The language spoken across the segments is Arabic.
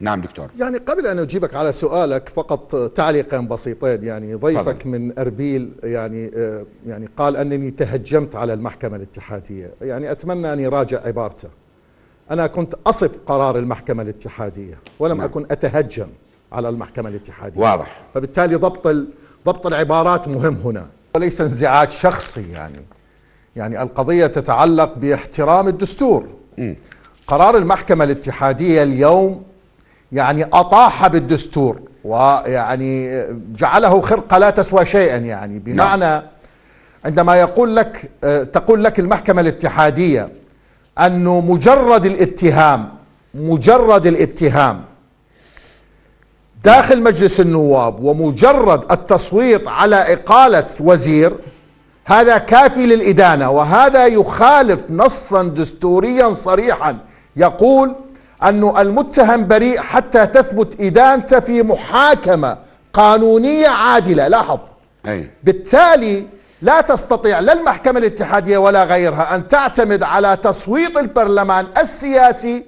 نعم دكتور يعني قبل أن أجيبك على سؤالك فقط تعليقين بسيطين يعني ضيفك فضل. من أربيل يعني آه، يعني قال أنني تهجمت على المحكمة الاتحادية يعني أتمنى أن يراجع عبارته أنا كنت أصف قرار المحكمة الاتحادية ولم نعم. أكن أتهجم على المحكمة الاتحادية واضح فبالتالي ضبط ال... ضبط العبارات مهم هنا وليس انزعاج شخصي يعني يعني القضية تتعلق باحترام الدستور م. قرار المحكمة الاتحادية اليوم يعني أطاح بالدستور ويعني جعله خرقة لا تسوى شيئا يعني بمعنى نعم. عندما يقول لك تقول لك المحكمة الاتحادية أنه مجرد الاتهام مجرد الاتهام داخل مجلس النواب ومجرد التصويت على إقالة وزير هذا كافي للإدانة وهذا يخالف نصا دستوريا صريحا يقول أنه المتهم بريء حتى تثبت إدانته في محاكمة قانونية عادلة لاحظ أي. بالتالي لا تستطيع لا المحكمة الاتحادية ولا غيرها أن تعتمد على تصويت البرلمان السياسي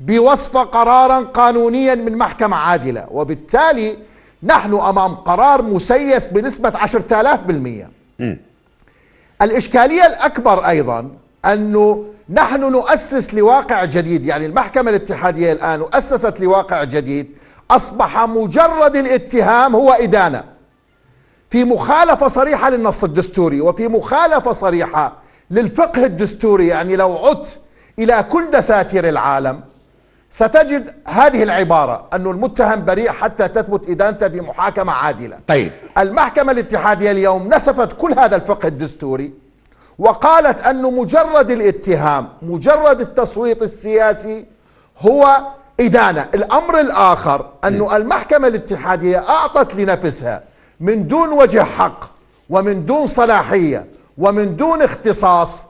بوصف قرارا قانونيا من محكمة عادلة وبالتالي نحن أمام قرار مسيس بنسبة 10000 بالمئة الإشكالية الأكبر أيضا أنه نحن نؤسس لواقع جديد يعني المحكمة الاتحادية الآن أسست لواقع جديد أصبح مجرد الاتهام هو إدانة في مخالفة صريحة للنص الدستوري وفي مخالفة صريحة للفقه الدستوري يعني لو عدت إلى كل دساتير العالم ستجد هذه العبارة أن المتهم بريء حتى تثبت إدانته في محاكمة عادلة طيب المحكمة الاتحادية اليوم نسفت كل هذا الفقه الدستوري وقالت أنه مجرد الاتهام مجرد التصويت السياسي هو إدانة الأمر الآخر أن إيه. المحكمة الاتحادية أعطت لنفسها من دون وجه حق ومن دون صلاحية ومن دون اختصاص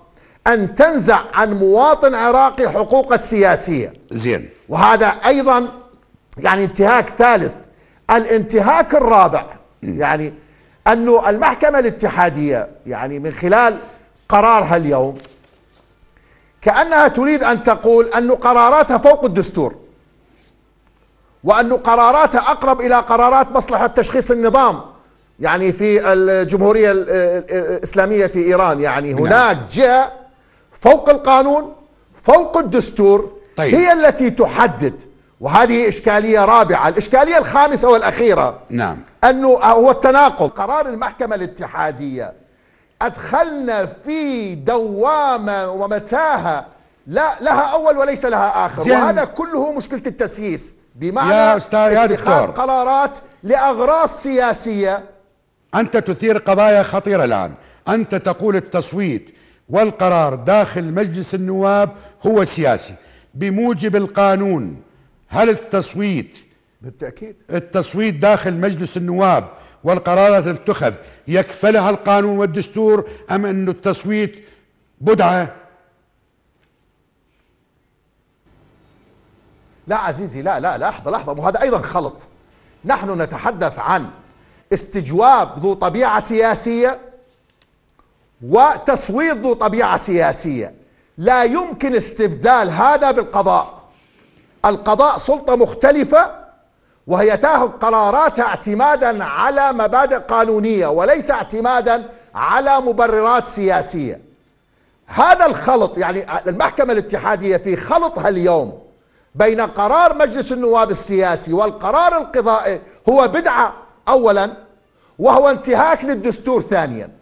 أن تنزع عن مواطن عراقي حقوقه السياسية زين وهذا أيضا يعني انتهاك ثالث الانتهاك الرابع إيه. يعني أنه المحكمة الاتحادية يعني من خلال قرارها اليوم كأنها تريد أن تقول أن قراراتها فوق الدستور وأن قراراتها أقرب إلى قرارات مصلحة تشخيص النظام يعني في الجمهورية الإسلامية في إيران يعني نعم. هناك جاء جهة فوق القانون فوق الدستور طيب. هي التي تحدد وهذه إشكالية رابعة الإشكالية الخامسة والأخيرة نعم أنه هو التناقض قرار المحكمة الاتحادية أدخلنا في دوامة ومتاهة لا لها أول وليس لها آخر زين. وهذا كله مشكلة التسييس بمعنى يا أستاذ يا دكتور قرارات لأغراض سياسية أنت تثير قضايا خطيرة الآن أنت تقول التصويت والقرار داخل مجلس النواب هو سياسي بموجب القانون هل التصويت بالتأكيد التصويت داخل مجلس النواب والقرارات تتخذ يكفلها القانون والدستور أم أن التصويت بدعة لا عزيزي لا لا لحظة لحظة وهذا أيضا خلط نحن نتحدث عن استجواب ذو طبيعة سياسية وتصويت ذو طبيعة سياسية لا يمكن استبدال هذا بالقضاء القضاء سلطة مختلفة وهي تاخذ قراراتها اعتمادا على مبادئ قانونيه وليس اعتمادا على مبررات سياسيه هذا الخلط يعني المحكمه الاتحاديه في خلطها اليوم بين قرار مجلس النواب السياسي والقرار القضائي هو بدعه اولا وهو انتهاك للدستور ثانيا